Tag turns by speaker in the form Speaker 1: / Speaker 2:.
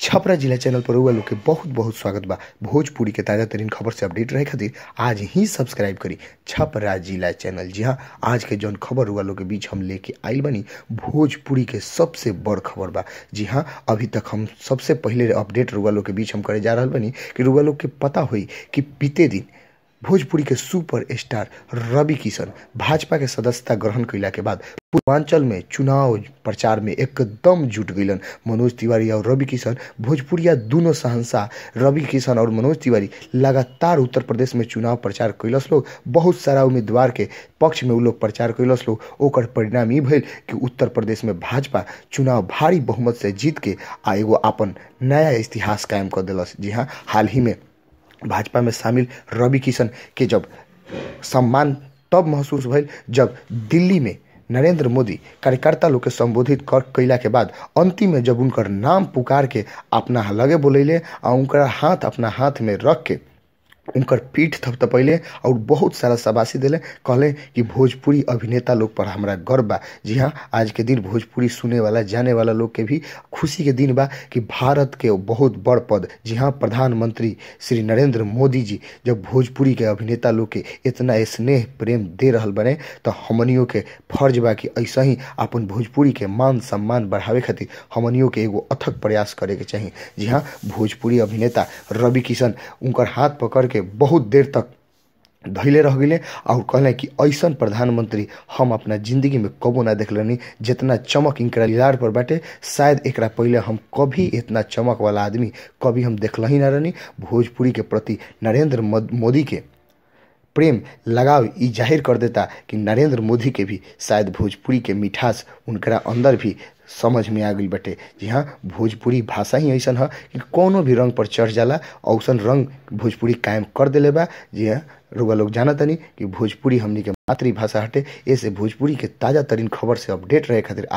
Speaker 1: छपरा जिला चैनल पर हुआ लोग के बहुत बहुत स्वागत बा भोजपुरी के ताज़ा तरीन खबर से अपडेट रहे खातिर आज ही सब्सक्राइब करी छपरा जिला चैनल जी हाँ आज के जौन खबर हुआ लोग के बीच हम लेके आई बनी भोजपुरी के सबसे बड़ खबर बा जी हाँ अभी तक हम सबसे पहले अपडेट रुआ लोग के बीच हम करे जा रहा बनी कि रुआ लोग के पता हुई कि बीते दिन भोजपुरी के सुपर स्टार रवि किशन भाजपा के सदस्यता ग्रहण कैला के बाद पूर्वांचल में चुनाव प्रचार में एकदम जुट गईलन मनोज तिवारी और रवि किशन भोजपुरिया दोनों सहंसा रवि किशन और मनोज तिवारी लगातार उत्तर प्रदेश में चुनाव प्रचार कैलस लोग बहुत सारा उम्मीदवार के पक्ष में उ लोग प्रचार कैलस लोग और परिणाम ये कि उत्तर प्रदेश में भाजपा चुनाव भारी बहुमत से जीत के आ एगो अपन नया इतिहास कायम कर दिलस जी हाँ हाल ही में भाजपा में शामिल रवि किशन के जब सम्मान तब महसूस भेल जब दिल्ली में नरेंद्र मोदी कार्यकर्ता लोग के संबोधित कर कैला के बाद अंतिम में जब उनकर नाम पुकार के अपना लगे बोलैले आ उनका हाथ अपना हाथ में रख के उनकर पीठ थपथपैले और बहुत सारा शाबाशी दिले कहले कि भोजपुरी अभिनेता लोग पर हमारा गर्व बा जी हाँ आज के दिन भोजपुरी सुने वाला जाने वाला लोग के भी खुशी के दिन बा कि भारत के बहुत बड़ पद जी हाँ प्रधानमंत्री श्री नरेंद्र मोदी जी जब भोजपुरी के अभिनेता लोग के इतना स्नेह प्रेम दे रहा बने तो हमनियों के फर्ज बा कि ऐसे ही अपन भोजपुरी के मान सम्मान बढ़ावे खातिर हमनियों के एगो अथक प्रयास करे के चाहिए जी हाँ भोजपुरी अभिनेता रवि किशन उनकर हाथ पकड़ के बहुत देर तक धैले रह गए और कहें कि ऐसा प्रधानमंत्री हम अपना जिंदगी में कबो ना देख लेनी जितना चमक इनका लार पर बैठे शायद एक पहले हम कभी इतना चमक वाला आदमी कभी हम देखल ही ना रहनी भोजपुरी के प्रति नरेंद्र मोदी के प्रेम लगाव ई जाहिर कर देता कि नरेंद्र मोदी के भी शायद भोजपुरी के मिठास उनकरा अंदर भी समझ में आ गई बटे जी हाँ भोजपुरी भाषा ही ऐसा है कि कोनो भी रंग पर चढ़ जाला औसन रंग भोजपुरी कायम कर दिले बा जी हाँ रुआ लोग जाना तनी कि भोजपुरी हमने के मातृभाषा हटे ऐसे भोजपुरी के ताज़ा तरीन खबर से अपडेट रहे खातिर